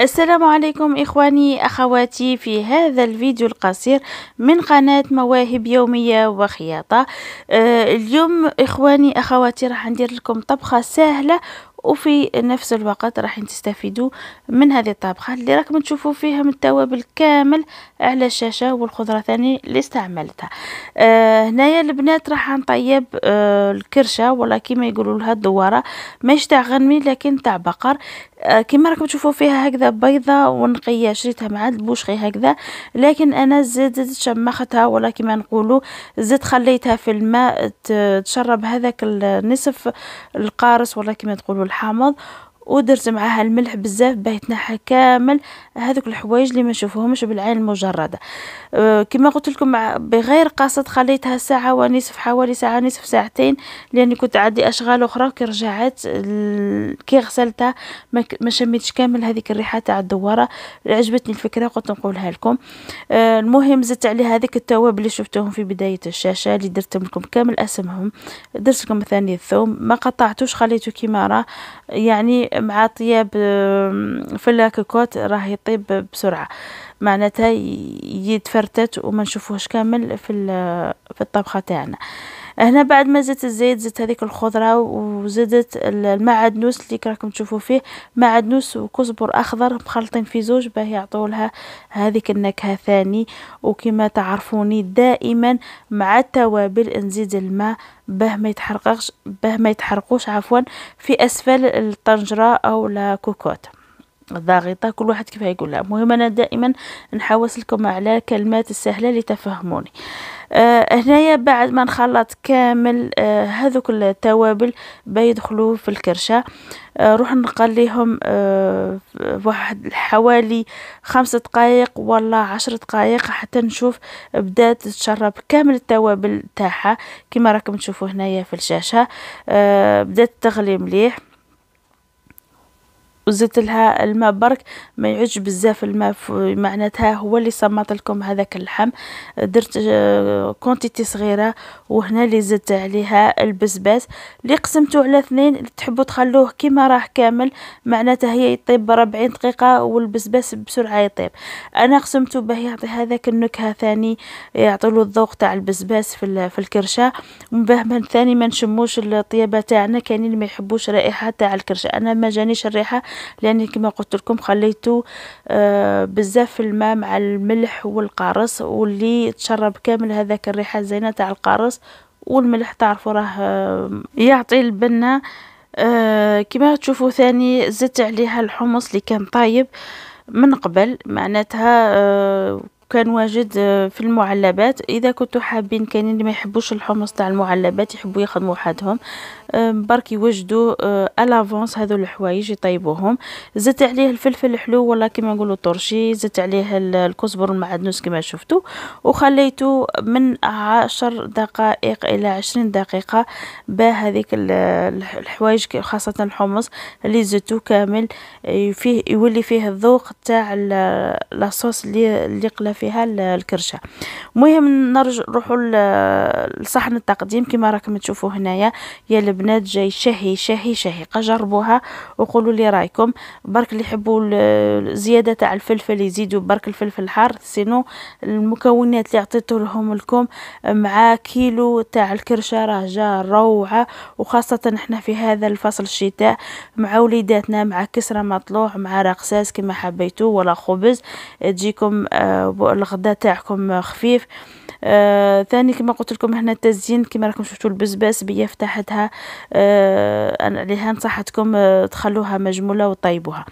السلام عليكم إخواني أخواتي في هذا الفيديو القصير من قناة مواهب يومية وخياطة آه اليوم إخواني أخواتي راح ندير لكم طبخة سهلة وفي نفس الوقت راح تستفيدوا من هذه الطبخه اللي راكم تشوفوا فيها من التوابل كامل على الشاشه والخضره ثاني اللي استعملتها آه هنايا البنات راح نطيب آه الكرشه ولا كيما يقولوا لها الدواره ماشي تاع غنمي لكن تاع بقر آه كيما راكم تشوفوا فيها هكذا بيضه ونقيه شريتها مع البوشخي هكذا لكن انا زدت شمختها ولا كيما نقولوا زدت خليتها في الماء تشرب هذاك النصف القارص ولا كيما تقولوا والحامض ودرت معاها الملح بزاف باه يتنحى كامل هذوك الحوايج اللي ما نشوفوهمش بالعين المجرده أه كما قلت لكم بغير قصد خليتها ساعه ونصف حوالي ساعه نصف ساعتين لاني كنت عندي اشغال اخرى وكي رجعت كي غسلتها ما شميتش كامل هذيك الريحه تاع الدواره عجبتني الفكره قلت نقولها لكم أه المهم زدت عليها هذيك التواب اللي شفتوهم في بدايه الشاشه اللي درتهم لكم كامل اسمهم درت لكم ثاني الثوم ما قطعتوش خليته كيما راه يعني معاطيه فلا كوكوت راه يطيب بسرعه معناتها يتفرتت وما نشوفوهش كامل في في الطبخه تاعنا هنا بعد ما زدت الزيت زدت هذيك الخضره وزدت المعدنوس اللي راكم تشوفوا فيه معدنوس وكزبر اخضر مخلطين في زوج باه يعطوا لها هذيك النكهه ثاني وكما تعرفوني دائما مع التوابل نزيد الماء باه ما يتحرقش باه ما يتحرقوش عفوا في اسفل الطنجره او لا كوكوت الضاغطه كل واحد كيف يقولها المهم انا دائما نحوس لكم على الكلمات السهله اللي تفهموني آه هنايا بعد ما نخلط كامل آه هذوك التوابل بيدخلوا في الكرشه آه روح نقليهم آه واحد حوالي خمس دقائق ولا عشر دقائق حتى نشوف بدات تشرب كامل التوابل تاعها كما راكم تشوفوا هنايا في الشاشه آه بدات تغلي مليح وزدت لها الماء برك ما يعج بزاف الماء معناتها هو اللي صمت لكم هذاك اللحم درت كونتيتي آه، صغيره وهنا اللي زدت عليها البسباس اللي قسمته على اثنين تحبوا تخلوه كيما راه كامل معناتها هي يطيب 40 دقيقه والبسباس بسرعه يطيب انا قسمته باه يعطي هذاك النكهه ثاني يعطي له الذوق تاع البسباس في في الكرشه وباه ثاني ما نشموش الطيابه تاعنا كاينين اللي ما يحبوش رائحه تاع الكرشه انا ما جانيش الريحه لاني كما قلت لكم خليته آه، بزاف الماء مع الملح والقارص واللي تشرب كامل هذاك الريحه الزينه تاع القارص والملح تعرفوا راه آه، يعطي البنه آه، كما تشوفوا ثاني زدت عليها الحمص اللي كان طايب من قبل معناتها كان واجد آه، في المعلبات اذا كنتو حابين كاينين اللي ما يحبوش الحمص تاع المعلبات يحبوا يخدموا حدهم آه، برك يوجدوا الافونس آه، هذو الحوايج يطيبوهم زدت عليه الفلفل الحلو ولا كيما نقولوا طرشي زدت عليه الكزبر المعدنوس كما شفتوا وخليته من عشر دقائق الى عشرين دقيقه باه هذيك الحوايج خاصه الحمص اللي زدتو كامل فيه يولي فيه الذوق تاع لاصوص اللي اللي قلا فيها الكرشه المهم نروحوا لصحن التقديم كما راكم تشوفوا هنايا يا البنات جاي شهي شهي شهي جربوها وقولوا لي رايكم برك اللي يحبوا زياده تاع الفلفل يزيدوا برك الفلفل الحار سينو المكونات اللي عطيته لهم لكم مع كيلو تاع الكرشه راه جا روعه وخاصه احنا في هذا الفصل الشتاء مع وليداتنا مع كسره مطلوع مع رقساس كما حبيتو ولا خبز تجيكم آه، الغداء تاعكم خفيف آه ثاني كما قلت لكم هنا التزيين كما راكم شفتوا البزباس بيا فتحتها آه عليها نصحتكم آه تخلوها مجموله وطيبوها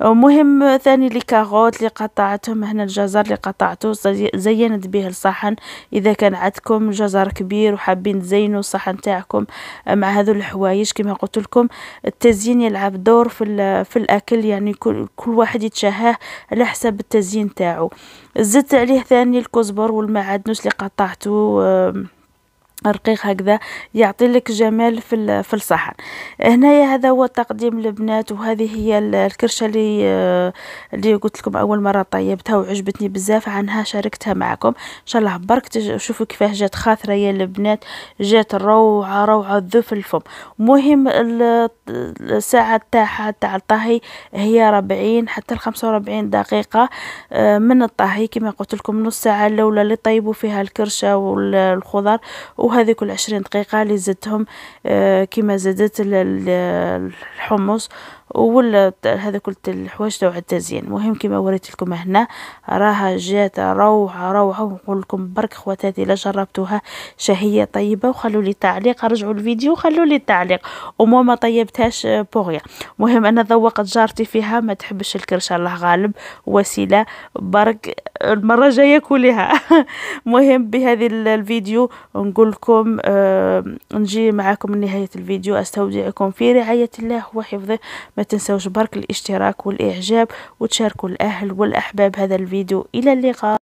مهم ثاني لي كاروت لي قطعتهم هنا الجزر لي قطعته زينت به الصحن اذا كان عندكم جزر كبير وحابين تزينوا الصحن تاعكم آه، مع هذو الحوايج كما قلت لكم التزيين يلعب دور في في الاكل يعني كل, كل واحد يتشهاه على حسب التزيين تاعو زدت عليه ثاني الكزبر والمعدنوس اللي قطعته رقيق هكذا يعطي لك جمال في في الصحن هنايا هذا هو التقديم البنات وهذه هي الكرشه اللي آه، اللي قلت لكم اول مره طيبتها وعجبتني بزاف عنها شاركتها معكم ان شاء الله برك شوفوا كيفاه جات خاثره يا البنات جات روعه روعه ذوف الفم مهم الساعه تاعها تاع الطهي هي 40 حتى ل 45 دقيقه آه، من الطهي كما قلت لكم نص ساعه الاولى اللي طيبوا فيها الكرشه والخضر كل عشرين دقيقة اللي زدتهم آه، كما زدت الحمص ولا هذا كل الحوايج تاع التزيين المهم كما وريت لكم هنا راها جات روعه روعه ونقول لكم برك خواتاتي لا جربتوها شهيه طيبه وخلوا لي تعليق رجعوا الفيديو وخلوا لي تعليق وما ما طيبتهاش بوغيا المهم انا ذوقت جارتي فيها ما تحبش الكرشه الله غالب وسيله برك المره الجايه كلها مهم بهذه الفيديو نقول لكم أه نجي معكم لنهايه الفيديو استودعكم في رعايه الله وحفظه ما تنسوش برك الاشتراك والاعجاب وتشاركوا الاهل والاحباب هذا الفيديو الى اللقاء